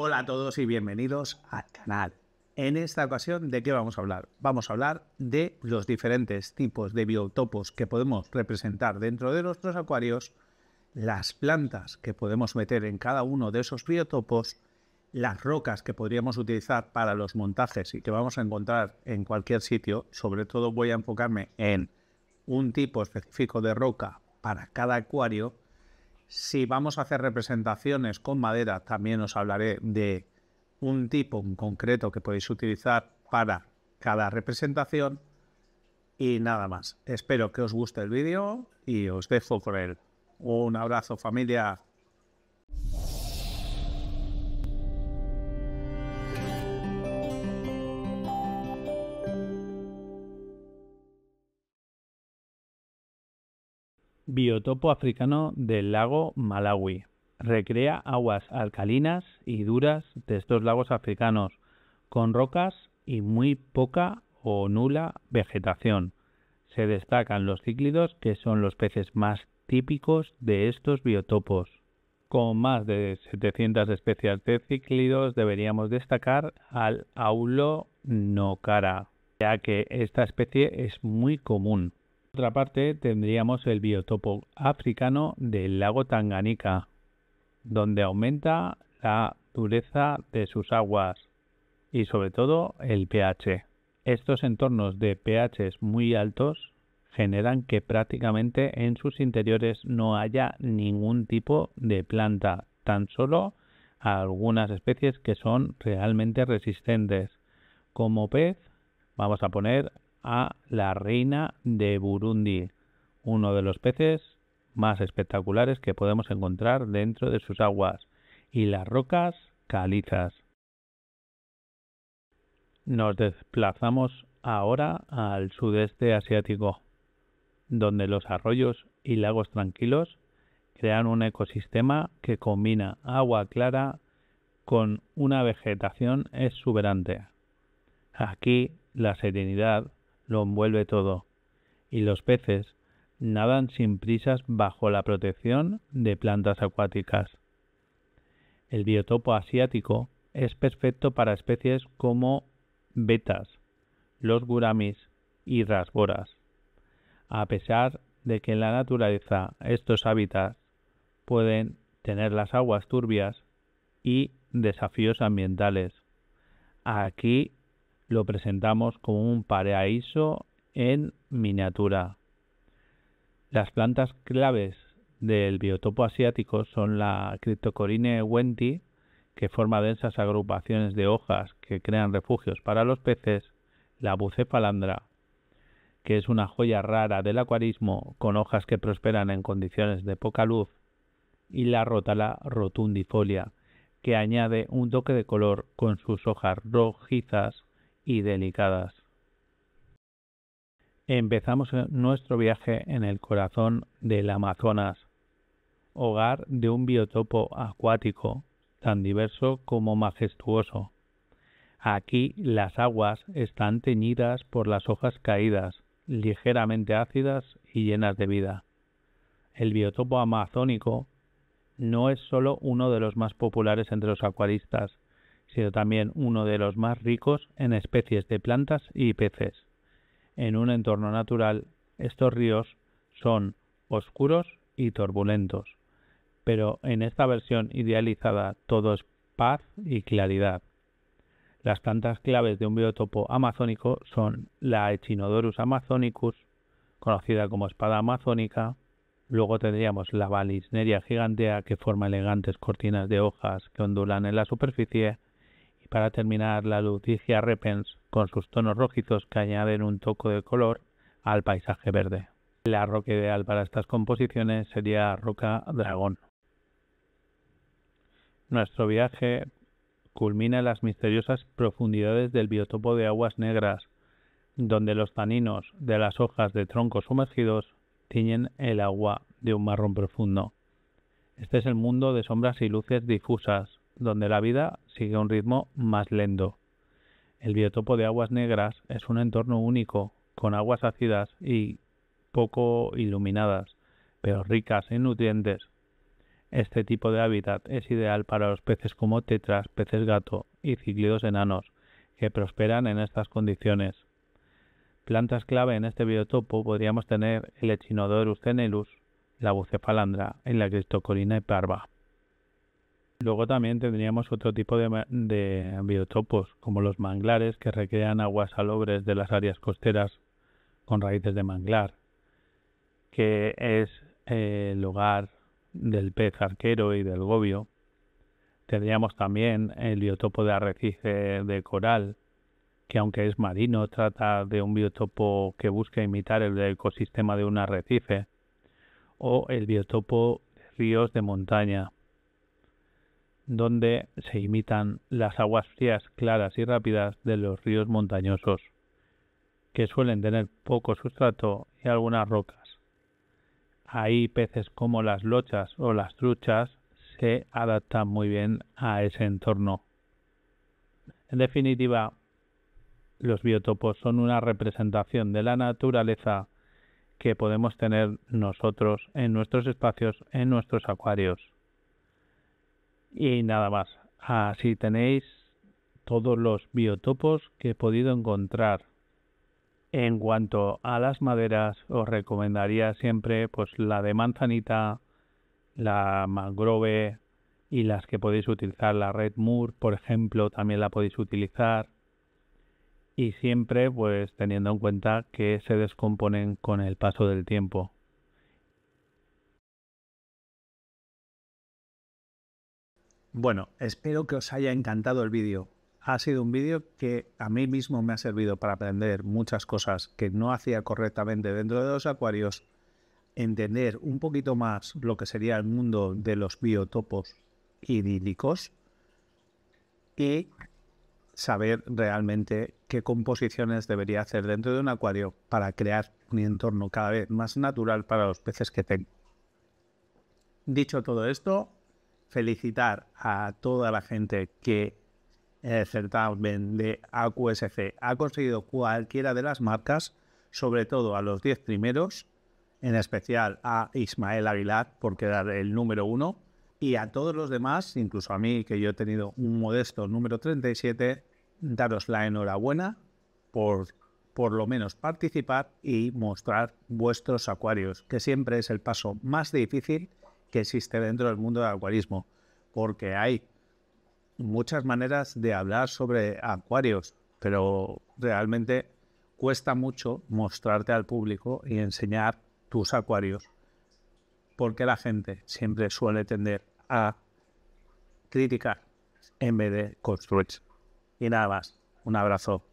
Hola a todos y bienvenidos al canal. En esta ocasión, ¿de qué vamos a hablar? Vamos a hablar de los diferentes tipos de biotopos que podemos representar dentro de nuestros acuarios, las plantas que podemos meter en cada uno de esos biotopos, las rocas que podríamos utilizar para los montajes y que vamos a encontrar en cualquier sitio. Sobre todo voy a enfocarme en un tipo específico de roca para cada acuario si vamos a hacer representaciones con madera, también os hablaré de un tipo en concreto que podéis utilizar para cada representación. Y nada más. Espero que os guste el vídeo y os dejo con él. Un abrazo familia. Biotopo africano del lago Malawi. Recrea aguas alcalinas y duras de estos lagos africanos, con rocas y muy poca o nula vegetación. Se destacan los cíclidos, que son los peces más típicos de estos biotopos. Con más de 700 especies de cíclidos deberíamos destacar al aulo cara, ya que esta especie es muy común parte tendríamos el biotopo africano del lago Tanganica, donde aumenta la dureza de sus aguas y sobre todo el pH. Estos entornos de pH muy altos generan que prácticamente en sus interiores no haya ningún tipo de planta, tan solo algunas especies que son realmente resistentes. Como pez, vamos a poner a la reina de Burundi, uno de los peces más espectaculares que podemos encontrar dentro de sus aguas y las rocas calizas. Nos desplazamos ahora al sudeste asiático, donde los arroyos y lagos tranquilos crean un ecosistema que combina agua clara con una vegetación exuberante. Aquí la serenidad lo envuelve todo, y los peces nadan sin prisas bajo la protección de plantas acuáticas. El biotopo asiático es perfecto para especies como betas, los guramis y rasboras. A pesar de que en la naturaleza estos hábitats pueden tener las aguas turbias y desafíos ambientales. Aquí lo presentamos como un paraíso en miniatura. Las plantas claves del biotopo asiático son la Cryptocorine wenti, que forma densas agrupaciones de hojas que crean refugios para los peces, la Bucephalandra, que es una joya rara del acuarismo con hojas que prosperan en condiciones de poca luz, y la Rotala rotundifolia, que añade un toque de color con sus hojas rojizas delicadas. Empezamos nuestro viaje en el corazón del Amazonas, hogar de un biotopo acuático tan diverso como majestuoso. Aquí las aguas están teñidas por las hojas caídas, ligeramente ácidas y llenas de vida. El biotopo amazónico no es solo uno de los más populares entre los acuaristas, sido también uno de los más ricos en especies de plantas y peces. En un entorno natural, estos ríos son oscuros y turbulentos, pero en esta versión idealizada todo es paz y claridad. Las plantas claves de un biotopo amazónico son la Echinodorus amazonicus, conocida como espada amazónica, Luego tendríamos la Valisneria gigantea que forma elegantes cortinas de hojas que ondulan en la superficie para terminar, la Luticia repens, con sus tonos rojizos que añaden un toco de color al paisaje verde. La roca ideal para estas composiciones sería roca dragón. Nuestro viaje culmina en las misteriosas profundidades del biotopo de aguas negras, donde los taninos de las hojas de troncos sumergidos tiñen el agua de un marrón profundo. Este es el mundo de sombras y luces difusas, donde la vida sigue un ritmo más lento. El biotopo de aguas negras es un entorno único, con aguas ácidas y poco iluminadas, pero ricas en nutrientes. Este tipo de hábitat es ideal para los peces como tetras, peces gato y ciclidos enanos, que prosperan en estas condiciones. Plantas clave en este biotopo podríamos tener el Echinodorus cenelus, la bucefalandra y la cristocorina parva. Luego también tendríamos otro tipo de, biotopos, como los manglares, que recrean aguas salobres de las áreas costeras con raíces de manglar, que es eh, el hogar del pez arquero y del gobio. Tendríamos también el biotopo de arrecife de coral, que aunque es marino, trata de un biotopo que busca imitar el ecosistema de un arrecife, o el biotopo de ríos de montaña, donde se imitan las aguas frías, claras y rápidas de los ríos montañosos, que suelen tener poco sustrato y algunas rocas. Ahí peces como las lochas o las truchas se adaptan muy bien a ese entorno. En definitiva, los biotopos son una representación de la naturaleza que podemos tener nosotros en nuestros espacios, en nuestros acuarios. Y nada más. Así tenéis todos los biotopos que he podido encontrar. En cuanto a las maderas, os recomendaría siempre pues la de manzanita, la mangrove y las que podéis utilizar, la red moor, por ejemplo, también la podéis utilizar. Y siempre pues teniendo en cuenta que se descomponen con el paso del tiempo. Bueno, espero que os haya encantado el vídeo. Ha sido un vídeo que a mí mismo me ha servido para aprender muchas cosas que no hacía correctamente dentro de los acuarios, entender un poquito más lo que sería el mundo de los biotopos idílicos y saber realmente qué composiciones debería hacer dentro de un acuario para crear un entorno cada vez más natural para los peces que tengo. Dicho todo esto, felicitar a toda la gente que el eh, certamen de AQSC ha conseguido cualquiera de las marcas, sobre todo a los 10 primeros, en especial a Ismael Aguilar por quedar el número uno y a todos los demás, incluso a mí que yo he tenido un modesto número 37, daros la enhorabuena por por lo menos participar y mostrar vuestros acuarios, que siempre es el paso más difícil que existe dentro del mundo del acuarismo, porque hay muchas maneras de hablar sobre acuarios, pero realmente cuesta mucho mostrarte al público y enseñar tus acuarios, porque la gente siempre suele tender a criticar en vez de construir. Y nada más, un abrazo.